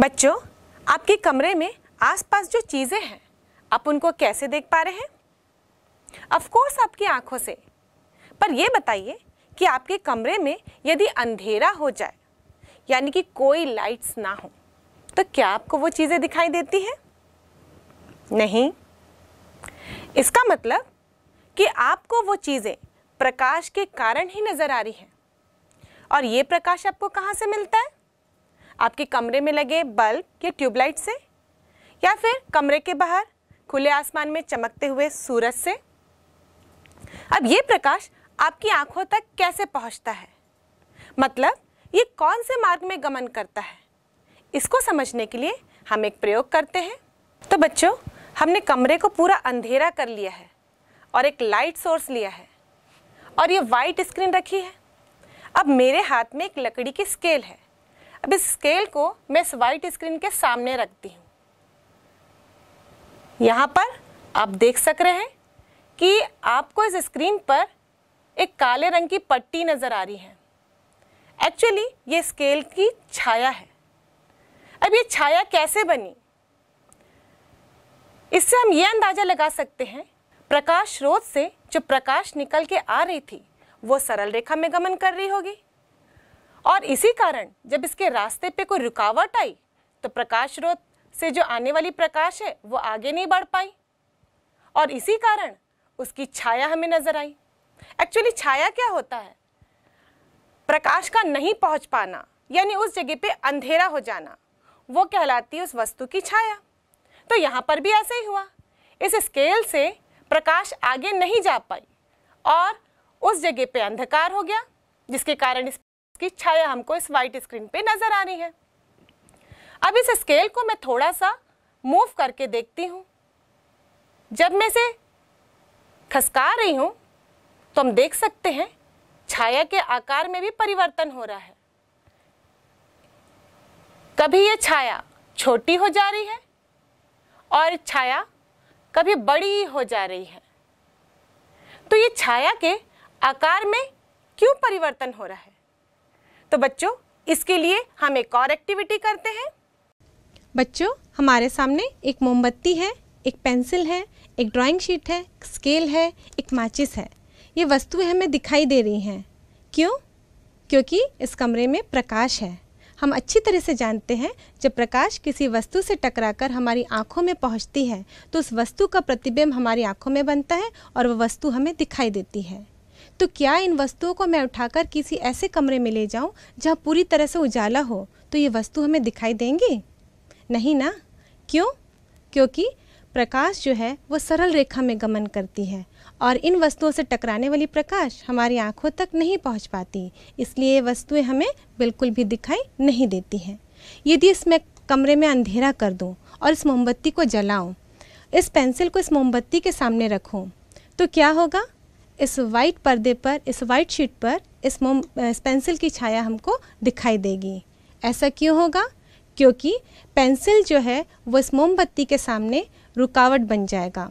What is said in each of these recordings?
बच्चों आपके कमरे में आसपास जो चीज़ें हैं आप उनको कैसे देख पा रहे हैं ऑफ कोर्स आपकी आंखों से पर यह बताइए कि आपके कमरे में यदि अंधेरा हो जाए यानी कि कोई लाइट्स ना हो तो क्या आपको वो चीज़ें दिखाई देती हैं नहीं इसका मतलब कि आपको वो चीज़ें प्रकाश के कारण ही नज़र आ रही हैं और ये प्रकाश आपको कहाँ से मिलता है आपके कमरे में लगे बल्ब या ट्यूबलाइट से या फिर कमरे के बाहर खुले आसमान में चमकते हुए सूरज से अब ये प्रकाश आपकी आंखों तक कैसे पहुंचता है मतलब ये कौन से मार्ग में गमन करता है इसको समझने के लिए हम एक प्रयोग करते हैं तो बच्चों हमने कमरे को पूरा अंधेरा कर लिया है और एक लाइट सोर्स लिया है और ये वाइट स्क्रीन रखी है अब मेरे हाथ में एक लकड़ी की स्केल है अब इस स्केल को मैं इस वाइट स्क्रीन के सामने रखती हूँ यहाँ पर आप देख सक रहे हैं कि आपको इस स्क्रीन पर एक काले रंग की पट्टी नज़र आ रही है एक्चुअली ये स्केल की छाया है अब ये छाया कैसे बनी इससे हम ये अंदाज़ा लगा सकते हैं प्रकाश स्रोत से जो प्रकाश निकल के आ रही थी वो सरल रेखा में गमन कर रही होगी और इसी कारण जब इसके रास्ते पे कोई रुकावट आई तो प्रकाश स्रोत से जो आने वाली प्रकाश है वो आगे नहीं बढ़ पाई और इसी कारण उसकी छाया हमें नजर आई एक्चुअली छाया क्या होता है प्रकाश का नहीं पहुंच पाना यानी उस जगह पे अंधेरा हो जाना वो कहलाती है उस वस्तु की छाया तो यहाँ पर भी ऐसे ही हुआ इस स्केल से प्रकाश आगे नहीं जा पाई और उस जगह पे अंधकार हो गया जिसके कारण इस की छाया हमको इस वाइट स्क्रीन पे नजर आ रही है अब इस स्केल को मैं थोड़ा सा मूव करके देखती हूँ जब मैं इसे खसका रही हूँ तो हम देख सकते हैं छाया के आकार में भी परिवर्तन हो रहा है कभी ये छाया छोटी हो जा रही है और छाया कभी बड़ी हो जा रही है तो ये छाया के आकार में क्यों परिवर्तन हो रहा है तो बच्चों इसके लिए हम एक और एक्टिविटी करते हैं बच्चों हमारे सामने एक मोमबत्ती है एक पेंसिल है एक ड्राइंग शीट है एक स्केल है एक माचिस है ये वस्तुएं हमें दिखाई दे रही हैं क्यों क्योंकि इस कमरे में प्रकाश है हम अच्छी तरह से जानते हैं जब प्रकाश किसी वस्तु से टकराकर हमारी आंखों में पहुंचती है तो उस वस्तु का प्रतिबिंब हमारी आंखों में बनता है और वह वस्तु हमें दिखाई देती है तो क्या इन वस्तुओं को मैं उठाकर किसी ऐसे कमरे में ले जाऊं जहां पूरी तरह से उजाला हो तो ये वस्तु हमें दिखाई देंगी नहीं ना क्यों क्योंकि प्रकाश जो है वो सरल रेखा में गमन करती है और इन वस्तुओं से टकराने वाली प्रकाश हमारी आंखों तक नहीं पहुंच पाती इसलिए ये वस्तुएं हमें बिल्कुल भी दिखाई नहीं देती हैं यदि इसमें कमरे में अंधेरा कर दूं और इस मोमबत्ती को जलाऊं इस पेंसिल को इस मोमबत्ती के सामने रखूं तो क्या होगा इस वाइट पर्दे पर इस वाइट शीट पर इस मोम इस पेंसिल की छाया हमको दिखाई देगी ऐसा क्यों होगा क्योंकि पेंसिल जो है वो इस मोमबत्ती के सामने रुकावट बन जाएगा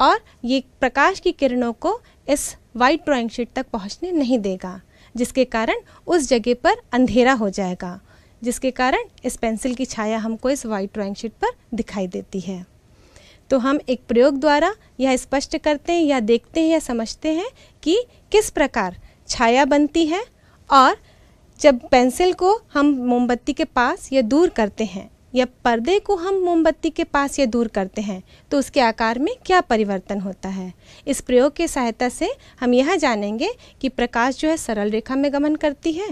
और ये प्रकाश की किरणों को इस वाइट ड्राइंग शीट तक पहुंचने नहीं देगा जिसके कारण उस जगह पर अंधेरा हो जाएगा जिसके कारण इस पेंसिल की छाया हमको इस वाइट ड्राइंग शीट पर दिखाई देती है तो हम एक प्रयोग द्वारा यह स्पष्ट करते हैं या देखते हैं या समझते हैं कि किस प्रकार छाया बनती है और जब पेंसिल को हम मोमबत्ती के पास या दूर करते हैं या पर्दे को हम मोमबत्ती के पास या दूर करते हैं तो उसके आकार में क्या परिवर्तन होता है इस प्रयोग की सहायता से हम यह जानेंगे कि प्रकाश जो है सरल रेखा में गमन करती है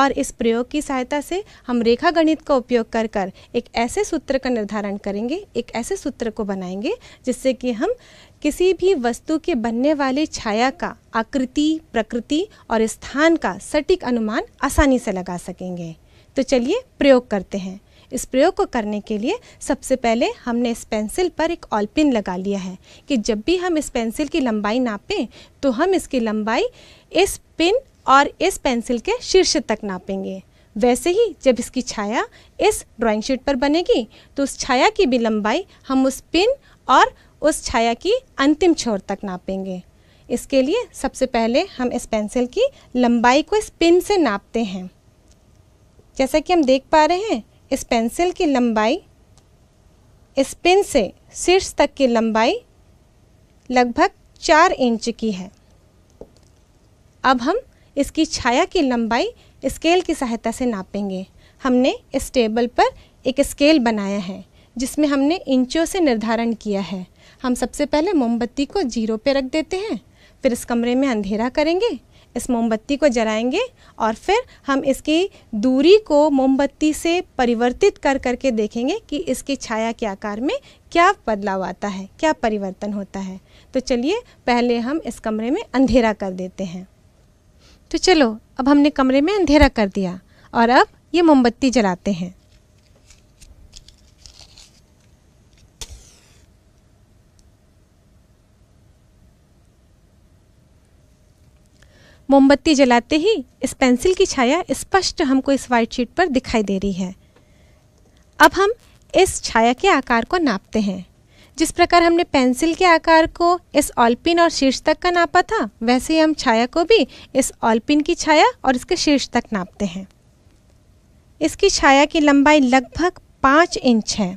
और इस प्रयोग की सहायता से हम रेखा गणित का उपयोग कर कर एक ऐसे सूत्र का निर्धारण करेंगे एक ऐसे सूत्र को बनाएंगे जिससे कि हम किसी भी वस्तु के बनने वाले छाया का आकृति प्रकृति और स्थान का सटीक अनुमान आसानी से लगा सकेंगे तो चलिए प्रयोग करते हैं इस प्रयोग को करने के लिए सबसे पहले हमने इस पेंसिल पर एक ऑल पिन लगा लिया है कि जब भी हम इस पेंसिल की लंबाई नापें तो हम इसकी लंबाई इस पिन और इस पेंसिल के शीर्ष तक नापेंगे वैसे ही जब इसकी छाया इस ड्राइंग शीट पर बनेगी तो उस छाया की भी लंबाई हम उस पिन और उस छाया की अंतिम छोर तक नापेंगे इसके लिए सबसे पहले हम इस पेंसिल की लंबाई को इस पिन से नापते हैं जैसा कि हम देख पा रहे हैं इस पेंसिल की लंबाई इस पिन से शीर्ष तक की लंबाई लगभग चार इंच की है अब हम इसकी छाया की लंबाई स्केल की सहायता से नापेंगे हमने इस टेबल पर एक स्केल बनाया है जिसमें हमने इंचों से निर्धारण किया है हम सबसे पहले मोमबत्ती को जीरो पे रख देते हैं फिर इस कमरे में अंधेरा करेंगे इस मोमबत्ती को जलाएंगे और फिर हम इसकी दूरी को मोमबत्ती से परिवर्तित कर करके देखेंगे कि इसकी छाया के आकार में क्या बदलाव आता है क्या परिवर्तन होता है तो चलिए पहले हम इस कमरे में अंधेरा कर देते हैं तो चलो अब हमने कमरे में अंधेरा कर दिया और अब ये मोमबत्ती जलाते हैं मोमबत्ती जलाते ही इस पेंसिल की छाया स्पष्ट हमको इस वाइट शीट पर दिखाई दे रही है अब हम इस छाया के आकार को नापते हैं जिस प्रकार हमने पेंसिल के आकार को इस ऑलपिन और शीर्ष तक का नापा था वैसे ही हम छाया को भी इस ऑलपिन की छाया और इसके शीर्ष तक नापते हैं इसकी छाया की लंबाई लगभग पाँच इंच है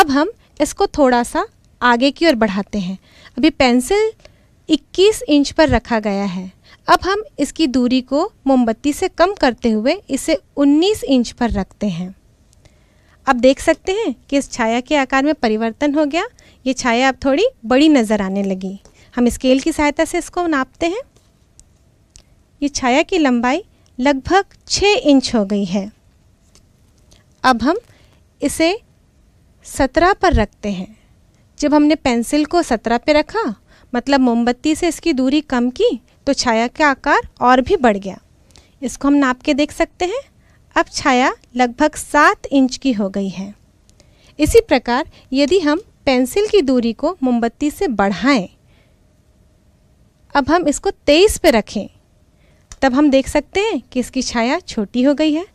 अब हम इसको थोड़ा सा आगे की ओर बढ़ाते हैं अभी पेंसिल 21 इंच पर रखा गया है अब हम इसकी दूरी को मोमबत्ती से कम करते हुए इसे 19 इंच पर रखते हैं अब देख सकते हैं कि इस छाया के आकार में परिवर्तन हो गया ये छाया अब थोड़ी बड़ी नज़र आने लगी हम स्केल की सहायता से इसको नापते हैं ये छाया की लंबाई लगभग 6 इंच हो गई है अब हम इसे 17 पर रखते हैं जब हमने पेंसिल को 17 पर रखा मतलब मोमबत्ती से इसकी दूरी कम की तो छाया का आकार और भी बढ़ गया इसको हम नाप के देख सकते हैं अब छाया लगभग सात इंच की हो गई है इसी प्रकार यदि हम पेंसिल की दूरी को मोमबत्ती से बढ़ाएं अब हम इसको तेईस पे रखें तब हम देख सकते हैं कि इसकी छाया छोटी हो गई है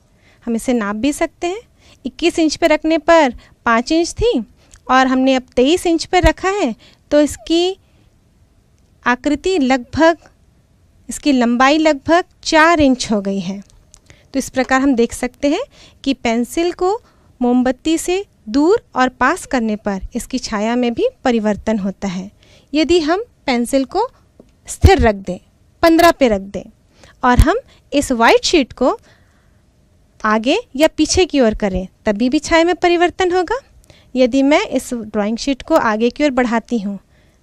हम इसे नाप भी सकते हैं इक्कीस इंच पे रखने पर पाँच इंच थी और हमने अब तेईस इंच पर रखा है तो इसकी आकृति लगभग इसकी लंबाई लगभग चार इंच हो गई है तो इस प्रकार हम देख सकते हैं कि पेंसिल को मोमबत्ती से दूर और पास करने पर इसकी छाया में भी परिवर्तन होता है यदि हम पेंसिल को स्थिर रख दें पंद्रह पे रख दें और हम इस वाइट शीट को आगे या पीछे की ओर करें तभी भी छाया में परिवर्तन होगा यदि मैं इस ड्राइंग शीट को आगे की ओर बढ़ाती हूँ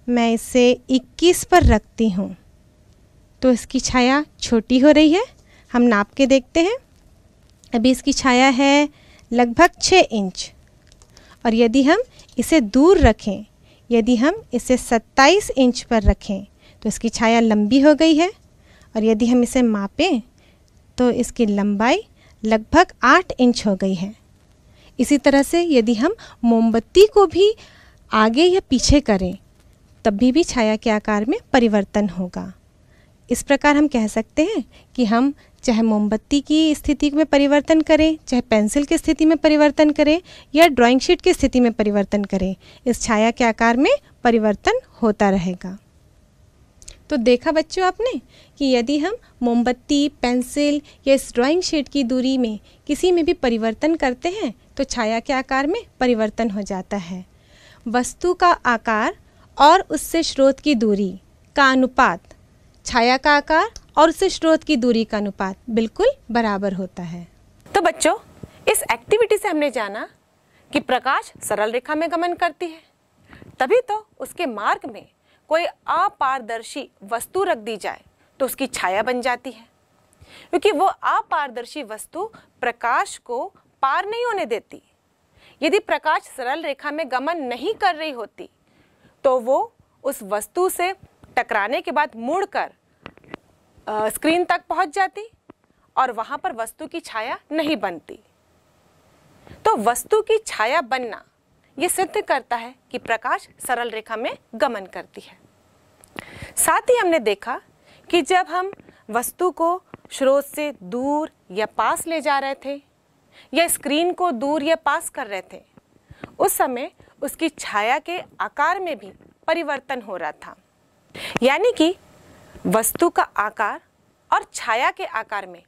मैं इसे 21 पर रखती हूँ तो इसकी छाया छोटी हो रही है हम नाप के देखते हैं अभी इसकी छाया है लगभग छः इंच और यदि हम इसे दूर रखें यदि हम इसे 27 इंच पर रखें तो इसकी छाया लंबी हो गई है और यदि हम इसे मापें तो इसकी लंबाई लगभग आठ इंच हो गई है इसी तरह से यदि हम मोमबत्ती को भी आगे या पीछे करें तभी भी छाया के आकार में परिवर्तन होगा इस प्रकार हम कह सकते हैं कि हम चाहे मोमबत्ती की स्थिति में परिवर्तन करें चाहे पेंसिल की स्थिति में परिवर्तन करें या ड्राइंग शीट की स्थिति में परिवर्तन करें इस छाया के आकार में परिवर्तन होता रहेगा तो देखा बच्चों आपने कि यदि हम मोमबत्ती पेंसिल या इस ड्राइंग शीट की दूरी में किसी में भी परिवर्तन करते हैं तो छाया के आकार में परिवर्तन हो जाता है वस्तु का आकार और उससे स्रोत की दूरी का अनुपात छाया का आकार और उससे स्रोत की दूरी का अनुपात बिल्कुल बराबर होता है तो बच्चों इस एक्टिविटी से हमने जाना कि प्रकाश सरल रेखा में गमन करती है तभी तो उसके मार्ग में कोई अपारदर्शी वस्तु रख दी जाए तो उसकी छाया बन जाती है क्योंकि वो अपारदर्शी वस्तु प्रकाश को पार नहीं होने देती यदि प्रकाश सरल रेखा में गमन नहीं कर रही होती तो वो उस वस्तु से टकराने के बाद मुड़कर स्क्रीन तक पहुंच जाती और वहां पर वस्तु की छाया नहीं बनती तो वस्तु की छाया बनना यह सिद्ध करता है कि प्रकाश सरल रेखा में गमन करती है साथ ही हमने देखा कि जब हम वस्तु को स्रोत से दूर या पास ले जा रहे थे या स्क्रीन को दूर या पास कर रहे थे उस समय उसकी छाया के आकार में भी परिवर्तन हो रहा था यानी कि वस्तु का आकार और छाया के आकार में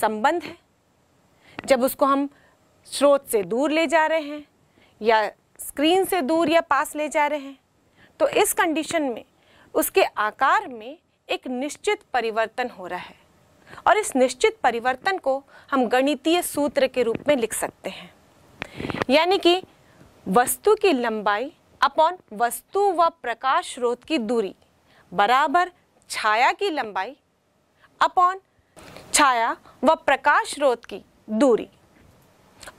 संबंध है जब उसको हम स्रोत से दूर ले जा रहे हैं या स्क्रीन से दूर या पास ले जा रहे हैं तो इस कंडीशन में उसके आकार में एक निश्चित परिवर्तन हो रहा है और इस निश्चित परिवर्तन को हम गणितीय सूत्र के रूप में लिख सकते हैं यानी कि वस्तु की लंबाई अपॉन वस्तु व प्रकाश स्रोत की दूरी बराबर छाया की लंबाई अपॉन छाया व प्रकाश स्रोत की दूरी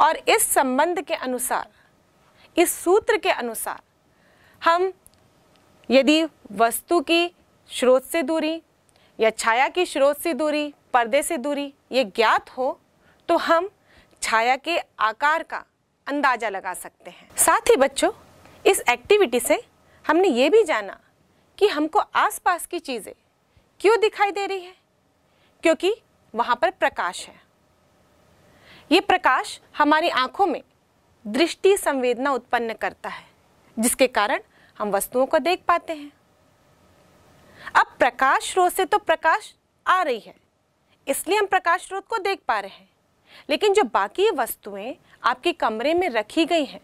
और इस संबंध के अनुसार इस सूत्र के अनुसार हम यदि वस्तु की स्रोत से दूरी या छाया की स्रोत से दूरी पर्दे से दूरी ये ज्ञात हो तो हम छाया के आकार का अंदाज़ा लगा सकते हैं साथ ही बच्चों इस एक्टिविटी से हमने ये भी जाना कि हमको आसपास की चीज़ें क्यों दिखाई दे रही है क्योंकि वहाँ पर प्रकाश है ये प्रकाश हमारी आँखों में दृष्टि संवेदना उत्पन्न करता है जिसके कारण हम वस्तुओं को देख पाते हैं अब प्रकाश स्रोत से तो प्रकाश आ रही है इसलिए हम प्रकाश स्रोत को देख पा रहे हैं लेकिन जो बाकी वस्तुएं आपके कमरे में रखी गई हैं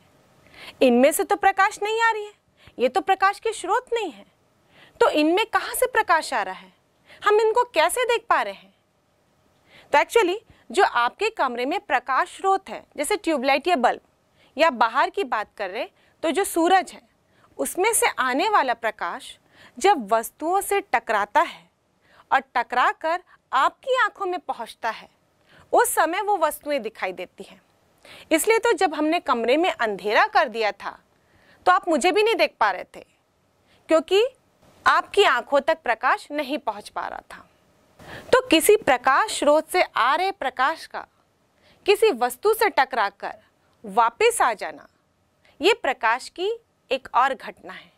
इनमें से तो प्रकाश नहीं आ रही है ये तो प्रकाश के स्रोत नहीं है तो इनमें कहाँ से प्रकाश आ रहा है हम इनको कैसे देख पा रहे हैं तो एक्चुअली जो आपके कमरे में प्रकाश स्रोत है जैसे ट्यूबलाइट या बल्ब या बाहर की बात कर रहे तो जो सूरज है उसमें से आने वाला प्रकाश जब वस्तुओं से टकराता है और टकरा कर आपकी आंखों में पहुंचता है उस समय वो वस्तुएं दिखाई देती हैं इसलिए तो जब हमने कमरे में अंधेरा कर दिया था तो आप मुझे भी नहीं देख पा रहे थे क्योंकि आपकी आंखों तक प्रकाश नहीं पहुंच पा रहा था तो किसी प्रकाश स्रोत से आ रहे प्रकाश का किसी वस्तु से टकराकर वापस आ जाना ये प्रकाश की एक और घटना है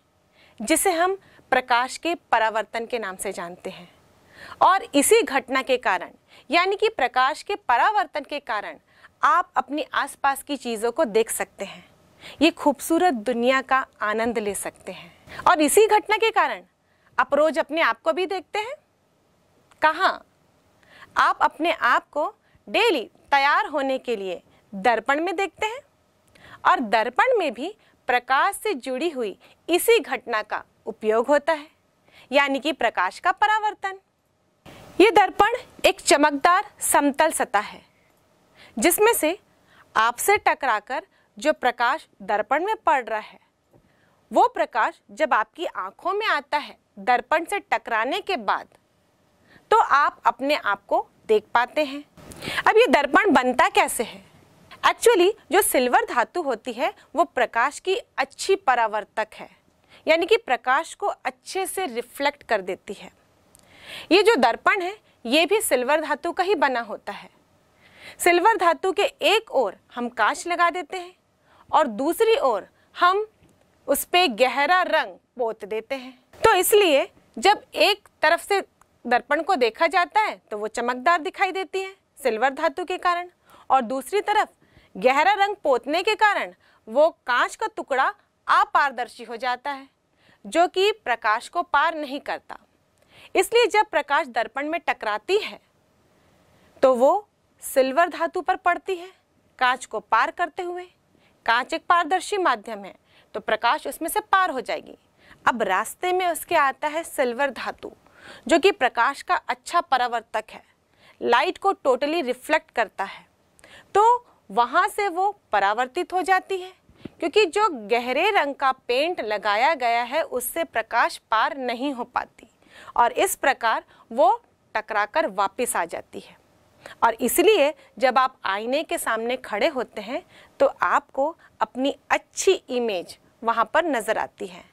जिसे हम प्रकाश के परावर्तन के नाम से जानते हैं और इसी घटना के कारण यानी कि प्रकाश के परावर्तन के कारण आप अपने आसपास की चीज़ों को देख सकते हैं ये खूबसूरत दुनिया का आनंद ले सकते हैं और इसी घटना के कारण आप रोज अपने आप को भी देखते हैं कहाँ आप अपने आप को डेली तैयार होने के लिए दर्पण में देखते हैं और दर्पण में भी प्रकाश से जुड़ी हुई इसी घटना का उपयोग होता है यानी कि प्रकाश का परावर्तन ये दर्पण एक चमकदार समतल सतह है जिसमें से आपसे टकराकर जो प्रकाश दर्पण में पड़ रहा है वो प्रकाश जब आपकी आंखों में आता है दर्पण से टकराने के बाद तो आप अपने आप को देख पाते हैं अब ये दर्पण बनता कैसे है एक्चुअली जो सिल्वर धातु होती है वो प्रकाश की अच्छी परावर्तक है यानी कि प्रकाश को अच्छे से रिफ्लेक्ट कर देती है ये जो दर्पण है ये भी सिल्वर धातु का ही बना होता है सिल्वर धातु के एक ओर हम कांच लगा देते हैं और दूसरी ओर हम उस पर गहरा रंग पोत देते हैं तो इसलिए जब एक तरफ से दर्पण को देखा जाता है तो वो चमकदार दिखाई देती है सिल्वर धातु के कारण और दूसरी तरफ गहरा रंग पोतने के कारण वो कांच का टुकड़ा अपारदर्शी हो जाता है जो कि प्रकाश को पार नहीं करता इसलिए जब प्रकाश दर्पण में टकराती है तो वो सिल्वर धातु पर पड़ती है कांच को पार करते हुए कांच एक पारदर्शी माध्यम है तो प्रकाश उसमें से पार हो जाएगी अब रास्ते में उसके आता है सिल्वर धातु जो कि प्रकाश का अच्छा परावर्तक है लाइट को टोटली रिफ्लेक्ट करता है तो वहाँ से वो परावर्तित हो जाती है क्योंकि जो गहरे रंग का पेंट लगाया गया है उससे प्रकाश पार नहीं हो पाती और इस प्रकार वो टकराकर वापस आ जाती है और इसलिए जब आप आईने के सामने खड़े होते हैं तो आपको अपनी अच्छी इमेज वहाँ पर नज़र आती है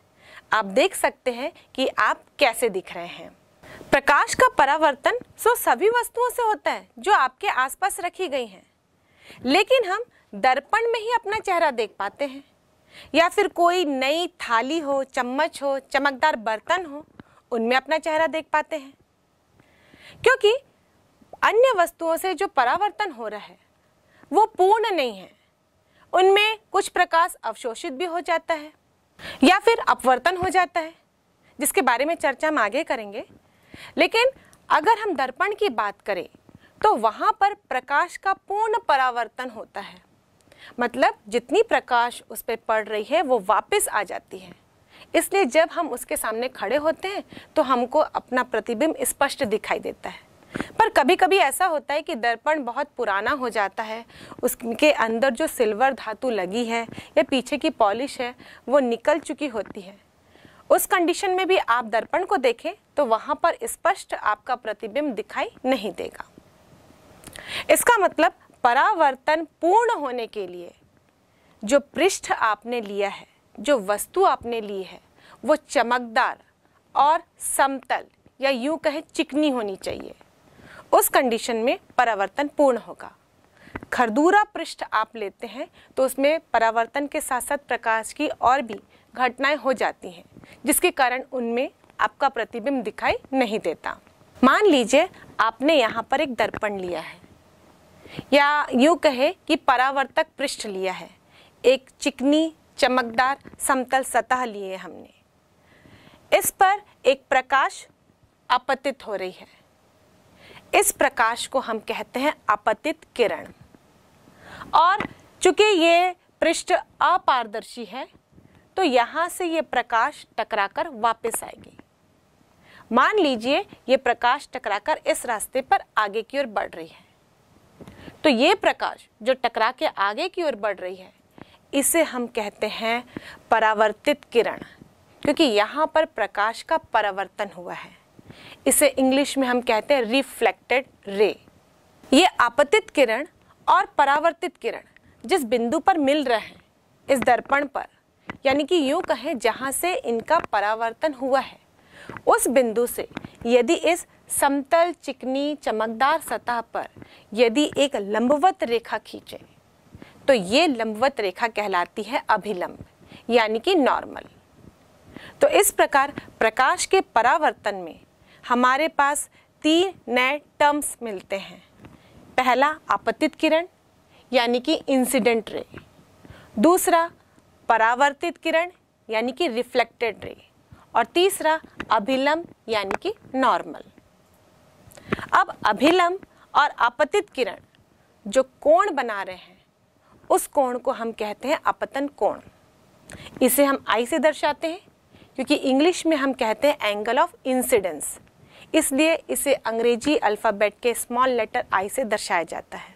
आप देख सकते हैं कि आप कैसे दिख रहे हैं प्रकाश का परावर्तन सो सभी वस्तुओं से होता है जो आपके आसपास रखी गई हैं लेकिन हम दर्पण में ही अपना चेहरा देख पाते हैं या फिर कोई नई थाली हो चम्मच हो चमकदार बर्तन हो उनमें अपना चेहरा देख पाते हैं क्योंकि अन्य वस्तुओं से जो परावर्तन हो रहा है वो पूर्ण नहीं है उनमें कुछ प्रकाश अवशोषित भी हो जाता है या फिर अपवर्तन हो जाता है जिसके बारे में चर्चा हम आगे करेंगे लेकिन अगर हम दर्पण की बात करें तो वहाँ पर प्रकाश का पूर्ण परावर्तन होता है मतलब जितनी प्रकाश उस पर पड़ रही है वो वापस आ जाती है इसलिए जब हम उसके सामने खड़े होते हैं तो हमको अपना प्रतिबिंब स्पष्ट दिखाई देता है पर कभी कभी ऐसा होता है कि दर्पण बहुत पुराना हो जाता है उसके अंदर जो सिल्वर धातु लगी है या पीछे की पॉलिश है वो निकल चुकी होती है उस कंडीशन में भी आप दर्पण को देखें तो वहाँ पर स्पष्ट आपका प्रतिबिंब दिखाई नहीं देगा इसका मतलब परावर्तन पूर्ण होने के लिए जो पृष्ठ आपने लिया है जो वस्तु आपने ली है वो चमकदार और समतल या यूं कहे चिकनी होनी चाहिए उस कंडीशन में परावर्तन पूर्ण होगा खरदूरा पृष्ठ आप लेते हैं तो उसमें परावर्तन के साथ साथ प्रकाश की और भी घटनाएं हो जाती हैं जिसके कारण उनमें आपका प्रतिबिंब दिखाई नहीं देता मान लीजिए आपने यहाँ पर एक दर्पण लिया है या यूँ कहे कि परावर्तक पृष्ठ लिया है एक चिकनी चमकदार समतल सतह लिए हमने इस पर एक प्रकाश आपतित हो रही है इस प्रकाश को हम कहते हैं अपतित किरण और चूंकि ये पृष्ठ अपारदर्शी है तो यहां से ये प्रकाश टकराकर वापस आएगी मान लीजिए ये प्रकाश टकराकर इस रास्ते पर आगे की ओर बढ़ रही है तो ये प्रकाश जो टकरा के आगे की ओर बढ़ रही है इसे हम कहते हैं परावर्तित किरण क्योंकि यहाँ पर प्रकाश का परावर्तन हुआ है इसे इंग्लिश में हम कहते हैं रिफ्लेक्टेड रे ये आपतित किरण और परावर्तित किरण जिस बिंदु पर मिल रहे हैं इस दर्पण पर यानी कि यूँ कहें जहाँ से इनका परावर्तन हुआ है उस बिंदु से यदि इस समतल चिकनी चमकदार सतह पर यदि एक लंबवत रेखा खींचे तो ये लंबवत रेखा कहलाती है अभिलंब यानी कि नॉर्मल तो इस प्रकार प्रकाश के परावर्तन में हमारे पास तीन नए टर्म्स मिलते हैं पहला आपतित किरण यानी कि इंसिडेंट रे दूसरा परावर्तित किरण यानी कि रिफ्लेक्टेड रे और तीसरा अभिलंब यानी कि नॉर्मल अब अभिलंब और आपतित किरण जो कोण बना रहे हैं उस कोण को हम कहते हैं अपतन कोण इसे हम आई से दर्शाते हैं क्योंकि इंग्लिश में हम कहते हैं एंगल ऑफ इंसिडेंस इसलिए इसे अंग्रेजी अल्फ़ाबेट के स्मॉल लेटर आई से दर्शाया जाता है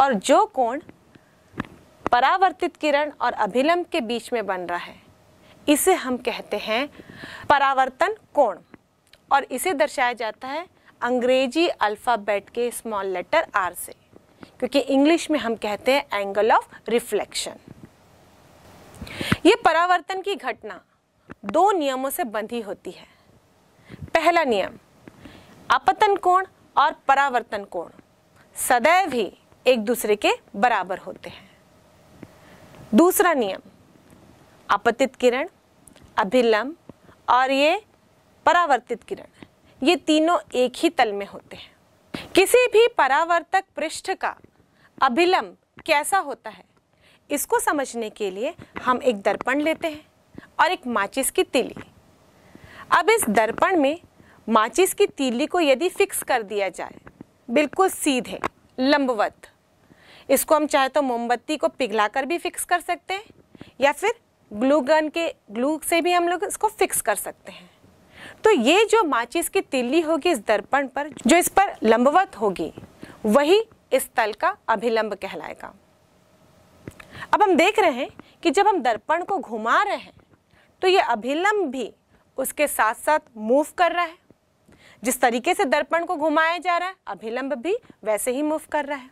और जो कोण परावर्तित किरण और अभिलंब के बीच में बन रहा है इसे हम कहते हैं परावर्तन कोण और इसे दर्शाया जाता है अंग्रेजी अल्फ़ाबेट के स्मॉल लेटर आर से क्योंकि इंग्लिश में हम कहते हैं एंगल ऑफ रिफ्लेक्शन ये परावर्तन की घटना दो नियमों से बंधी होती है पहला नियम अपतन कोण और परावर्तन कोण सदैव ही एक दूसरे के बराबर होते हैं दूसरा नियम अपतित किरण अभिलंब और ये परावर्तित किरण ये तीनों एक ही तल में होते हैं किसी भी परावर्तक पृष्ठ का अभिलंब कैसा होता है इसको समझने के लिए हम एक दर्पण लेते हैं और एक माचिस की तिली अब इस दर्पण में माचिस की तीली को यदि फिक्स कर दिया जाए बिल्कुल सीधे लंबवत इसको हम चाहे तो मोमबत्ती को पिघला कर भी फिक्स कर सकते हैं या फिर ग्लू गन के ग्लू से भी हम लोग इसको फिक्स कर सकते हैं तो ये जो माचिस की तिल्ली होगी इस दर्पण पर जो इस पर लंबवत होगी वही इस तल का अभिलंब कहलाएगा अब हम देख रहे हैं कि जब हम दर्पण को घुमा रहे हैं तो ये अभिलंब भी उसके साथ साथ मूव कर रहा है जिस तरीके से दर्पण को घुमाया जा रहा है अभिलंब भी वैसे ही मूव कर रहा है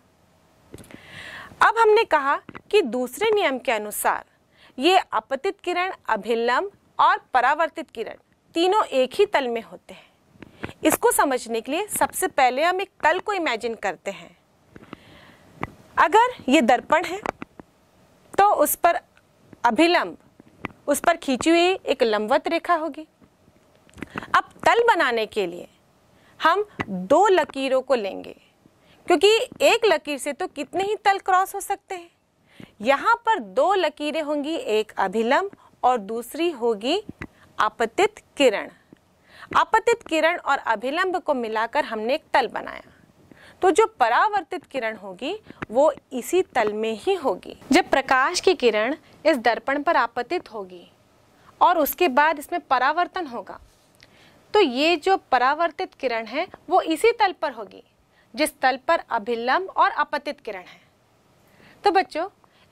अब हमने कहा कि दूसरे नियम के अनुसार ये अपतित किरण अभिलंब और परावर्तित किरण तीनों एक ही तल में होते हैं इसको समझने के लिए सबसे पहले हम एक तल को इमेजिन करते हैं अगर ये दर्पण है तो उस पर अभिलंब उस पर खींची हुई एक लंबवत रेखा होगी अब तल बनाने के लिए हम दो लकीरों को लेंगे क्योंकि एक लकीर से तो कितने ही तल क्रॉस हो सकते हैं यहाँ पर दो लकीरें होंगी एक अभिलंब और दूसरी होगी आपतित किरण आपतित किरण और अभिलंब को मिलाकर हमने एक तल बनाया तो जो परावर्तित किरण होगी वो इसी तल में ही होगी जब प्रकाश की किरण इस दर्पण पर आपतित होगी और उसके बाद इसमें परावर्तन होगा तो ये जो परावर्तित किरण है वो इसी तल पर होगी जिस तल पर अभिलंब और अपतित किरण है तो बच्चों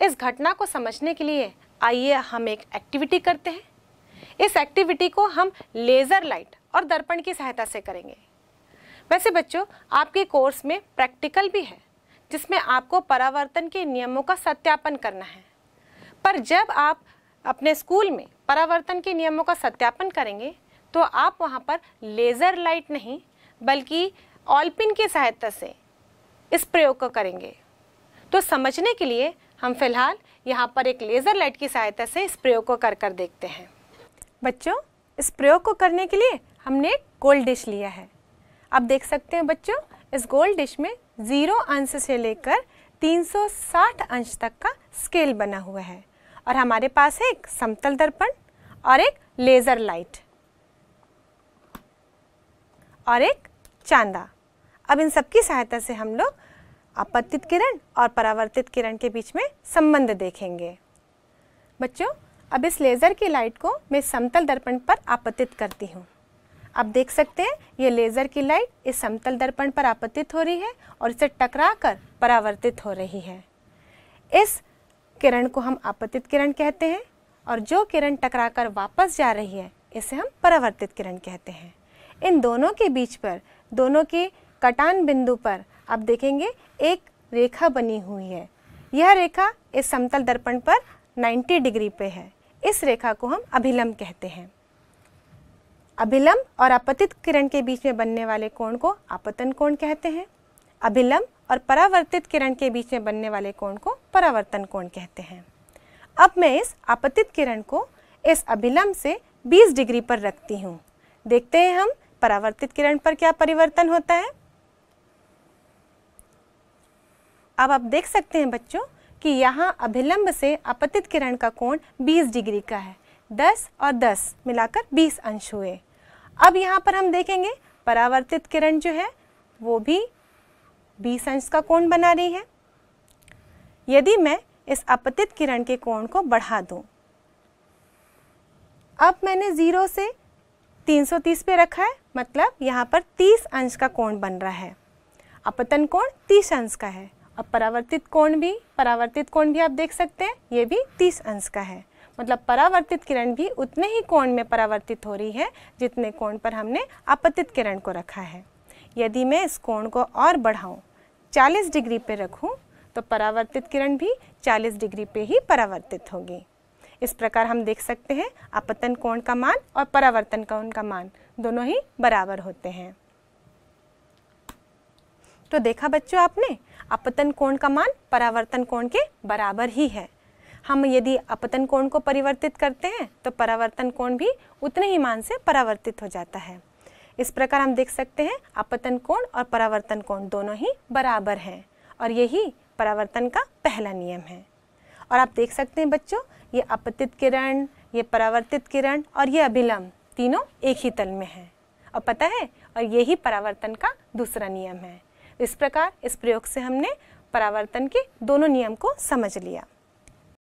इस घटना को समझने के लिए आइए हम एक एक्टिविटी करते हैं इस एक्टिविटी को हम लेज़र लाइट और दर्पण की सहायता से करेंगे वैसे बच्चों आपके कोर्स में प्रैक्टिकल भी है जिसमें आपको परावर्तन के नियमों का सत्यापन करना है पर जब आप अपने स्कूल में परावर्तन के नियमों का सत्यापन करेंगे तो आप वहाँ पर लेज़र लाइट नहीं बल्कि ऑलपिन की सहायता से इस प्रयोग को करेंगे तो समझने के लिए हम फिलहाल यहाँ पर एक लेज़र लाइट की सहायता से इस प्रयोग को कर कर देखते हैं बच्चों इस प्रयोग को करने के लिए हमने एक गोल्ड डिश लिया है आप देख सकते हैं बच्चों इस गोल्ड डिश में ज़ीरो अंश से लेकर 360 अंश तक का स्केल बना हुआ है और हमारे पास है एक समतल दर्पण और एक लेज़र लाइट और एक चांदा अब इन सबकी सहायता से हम लोग आपत्तित किरण और परावर्तित किरण के बीच में संबंध देखेंगे बच्चों अब इस लेज़र की लाइट को मैं समतल दर्पण पर आपत्तित करती हूँ आप देख सकते हैं ये लेज़र की लाइट इस समतल दर्पण पर आपत्तित हो रही है और इसे टकरा कर परावर्तित हो रही है इस किरण को हम आपत्तित किरण कहते हैं और जो किरण टकरा कर वापस जा रही है इसे हम परावर्तित किरण कहते हैं इन दोनों के बीच पर दोनों के कटान बिंदु पर आप देखेंगे एक रेखा बनी हुई है यह रेखा इस समतल दर्पण पर 90 डिग्री पे है इस रेखा को हम अभिलंब कहते हैं अभिलंब और आपतित किरण के बीच में बनने वाले कोण को आपतन कोण कहते हैं अभिलंब और परावर्तित किरण के बीच में बनने वाले कोण को परावर्तन कोण कहते हैं अब मैं इस आपतित किरण को इस अभिलंब से 20 डिग्री पर रखती हूँ देखते हैं हम परावर्तित किरण पर क्या परिवर्तन होता है अब आप देख सकते हैं बच्चों कि यहाँ अभिलंब से अपतित किरण का कोण 20 डिग्री का है 10 और 10 मिलाकर 20 अंश हुए अब यहाँ पर हम देखेंगे परावर्तित किरण जो है वो भी 20 अंश का कोण बना रही है यदि मैं इस अपतित किरण के कोण को बढ़ा दूं, अब मैंने ज़ीरो से 330 पे रखा है मतलब यहाँ पर 30 अंश का कोण बन रहा है अपतन कोण 30 अंश का है अब परावर्तित कोण भी परावर्तित कोण भी आप देख सकते हैं ये भी 30 अंश का है मतलब परावर्तित किरण भी उतने ही कोण में परावर्तित हो रही है जितने कोण पर हमने अपतित किरण को रखा है यदि मैं इस कोण को और बढ़ाऊँ चालीस डिग्री पर रखूँ तो परावर्तित किरण भी 40 डिग्री पे ही परावर्तित होगी इस प्रकार हम देख सकते हैं अपतन कोण का मान और परावर्तन कोण का मान दोनों ही बराबर होते हैं तो देखा बच्चों आपने अपतन कोण का मान परावर्तन कोण के बराबर ही है हम यदि अपतन कोण को परिवर्तित करते हैं तो परावर्तन कोण भी उतने ही मान से परावर्तित हो जाता है इस प्रकार हम देख सकते हैं अपतन कोण और परावर्तन कोण दोनों ही बराबर हैं और यही परावर्तन का पहला नियम है और आप देख सकते हैं बच्चों ये अपतित किरण ये परावर्तित किरण और ये अभिलंब तीनों एक ही तल में हैं और पता है और यही परावर्तन का दूसरा नियम है इस प्रकार इस प्रयोग से हमने परावर्तन के दोनों नियम को समझ लिया